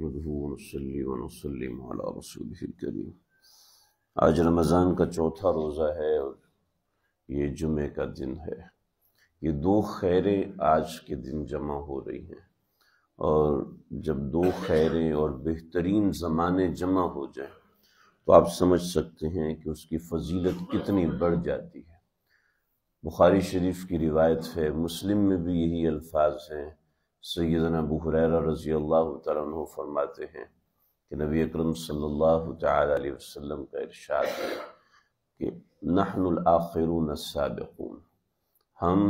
نحمده على رسوله الکریم آج رمضان کا چوتھا روزہ ہے اور یہ جمعہ کا دن ہے یہ دو خیریں آج کے دن جمع ہو رہی ہیں اور جب دو خیریں اور بہترین زمانے جمع ہو جائیں تو آپ سمجھ سکتے ہیں کہ اس کی فضیلت کتنی بڑھ جاتی ہے بخاری شریف کی روایت ہے مسلم میں بھی یہی الفاظ ہیں سیدنا ابو حریرہ رضی اللہ تعالیٰ عنہ فرماتے ہیں کہ نبی اکرم صلی اللہ تعالیٰ علیہ وسلم کا ارشاد ہے کہ نحن الاخرون السابقون ہم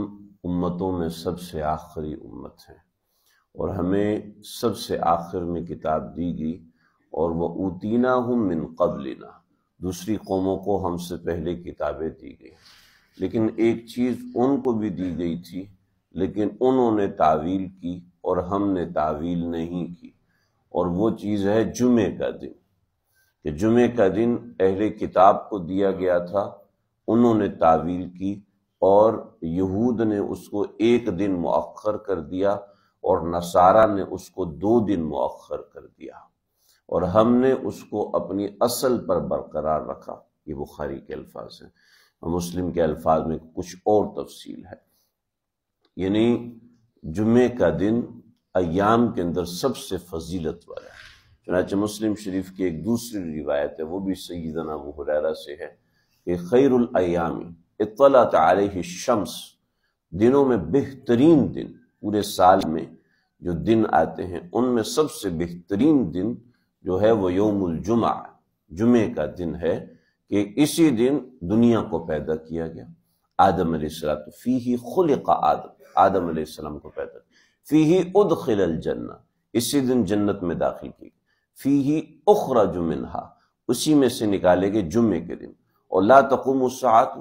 امتوں میں سب سے آخری امت ہیں اور ہمیں سب سے آخر میں کتاب دی گئی اور وہ ہم ہوں قبلنا دوسری قوموں کو ہم سے پہلے کتابیں دی گئی لیکن ایک چیز ان کو بھی دی گئی تھی لیکن انہوں نے تعویل کی اور ہم نے تعویل نہیں کی اور وہ چیز ہے جمعے کا دن کہ جمعے کا دن اہل کتاب کو دیا گیا تھا انہوں نے تعویل کی اور یہود نے اس کو ایک دن مؤخر کر دیا اور نصارہ نے اس کو دو دن مؤخر کر دیا اور ہم نے اس کو اپنی اصل پر برقرار رکھا یہ بخاری کے الفاظ ہیں مسلم کے الفاظ میں کچھ اور تفصیل ہے یعنی جمعہ کا دن ایام کے اندر سب سے فضیلت والا ہے چنانچہ مسلم شریف کی ایک دوسری روایت ہے وہ بھی سیدنا ابو حریرہ سے ہے کہ خیر الایام اطلعت علیہ شمس دنوں میں بہترین دن پورے سال میں جو دن آتے ہیں ان میں سب سے بہترین دن جو ہے وہ یوم الجمعہ جمعہ کا دن ہے کہ اسی دن دنیا کو پیدا کیا گیا آدم علیہ فی فیہی خلق آدم آدم علیہ السلام کو پیدا کی فی ہی ادخل الجنہ اسی دن جنت میں داخل کی فی ہی اخری جمنہ اسی میں سے نکالے گے جمعے کے دن اور لا تقوم السعات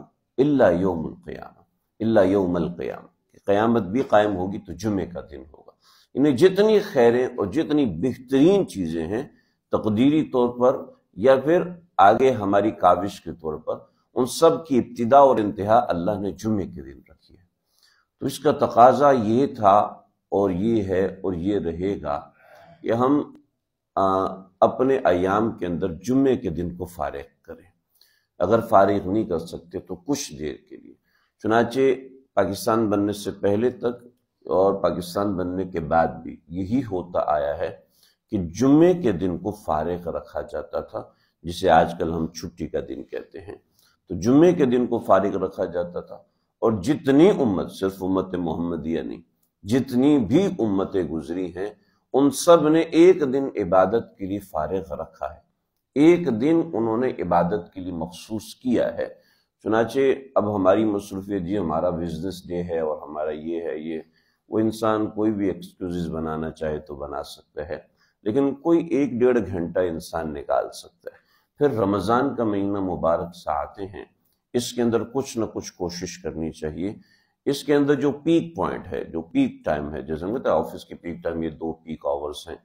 الا یوم القیام الا یوم القیام قیامت بھی قائم ہوگی تو جمعے کا دن ہوگا انہیں یعنی جتنی خیریں اور جتنی بہترین چیزیں ہیں تقدیری طور پر یا پھر آگے ہماری کاوش کے طور پر ان سب کی ابتدا اور انتہا اللہ نے جمعے کے دن رکھا تو اس کا تقاضا یہ تھا اور یہ ہے اور یہ رہے گا کہ ہم اپنے ایام کے اندر جمعے کے دن کو فارغ کریں اگر فارغ نہیں کر سکتے تو کچھ دیر کے لیے چنانچہ پاکستان بننے سے پہلے تک اور پاکستان بننے کے بعد بھی یہی ہوتا آیا ہے کہ جمعے کے دن کو فارغ رکھا جاتا تھا جسے آج کل ہم چھٹی کا دن کہتے ہیں تو جمعے کے دن کو فارغ رکھا جاتا تھا اور جتنی امت صرف امت محمدیہ نہیں جتنی بھی امتیں گزری ہیں ان سب نے ایک دن عبادت کے لیے فارغ رکھا ہے ایک دن انہوں نے عبادت کے لیے مخصوص کیا ہے چنانچہ اب ہماری مصروفیت جی ہمارا بزنس ڈے ہے اور ہمارا یہ ہے یہ وہ انسان کوئی بھی ایکسکیوز بنانا چاہے تو بنا سکتا ہے لیکن کوئی ایک ڈیڑھ گھنٹہ انسان نکال سکتا ہے پھر رمضان کا مہینہ مبارک آتے ہیں اس کے اندر کچھ نہ کچھ کوشش کرنی چاہیے اس کے اندر جو پیک پوائنٹ ہے جو پیک ٹائم ہے جیسے آفس کے پیک ٹائم یہ دو پیک آورز ہیں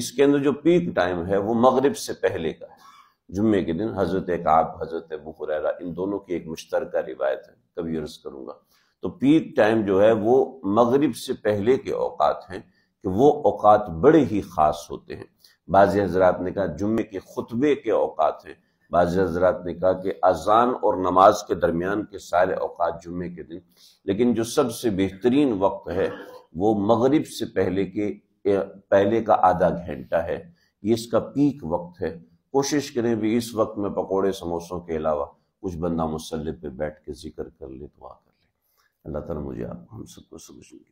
اس کے اندر جو پیک ٹائم ہے وہ مغرب سے پہلے کا ہے جمعے کے دن حضرت کعب حضرت بخرا ان دونوں کی ایک مشترکہ روایت ہے کبھی عرض کروں گا تو پیک ٹائم جو ہے وہ مغرب سے پہلے کے اوقات ہیں کہ وہ اوقات بڑے ہی خاص ہوتے ہیں بعض حضرات نے کہا جمعے کے خطبے کے اوقات ہیں بعض حضرات نے کہا کہ اذان اور نماز کے درمیان کے سارے اوقات جمعے کے دن لیکن جو سب سے بہترین وقت ہے وہ مغرب سے پہلے کے پہلے کا آدھا گھنٹہ ہے یہ اس کا پیک وقت ہے کوشش کریں بھی اس وقت میں پکوڑے سموسوں کے علاوہ کچھ بندہ مسلح پہ بیٹھ کے ذکر کر لے تو آ کر لے اللہ تعالیٰ مجھے آپ ہم سب کو سمجھنے کے